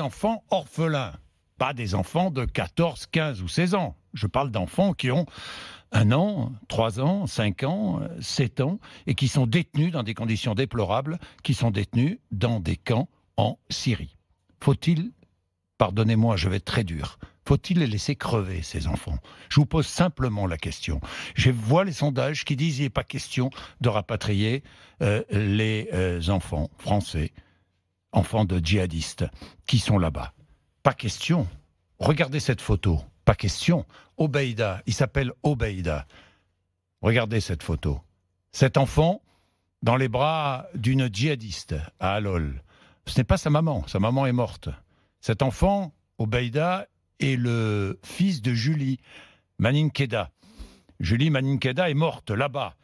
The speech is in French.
enfants orphelins, pas des enfants de 14, 15 ou 16 ans. Je parle d'enfants qui ont un an, trois ans, cinq ans, sept ans, et qui sont détenus dans des conditions déplorables, qui sont détenus dans des camps en Syrie. Faut-il, pardonnez-moi, je vais être très dur, faut-il les laisser crever, ces enfants Je vous pose simplement la question. Je vois les sondages qui disent qu'il n'est pas question de rapatrier euh, les euh, enfants français enfants de djihadistes qui sont là-bas. Pas question. Regardez cette photo. Pas question. Obeida, il s'appelle Obeida. Regardez cette photo. Cet enfant dans les bras d'une djihadiste à Alol. Ce n'est pas sa maman, sa maman est morte. Cet enfant, Obeida, est le fils de Julie Maninkeda. Julie Maninkeda est morte là-bas.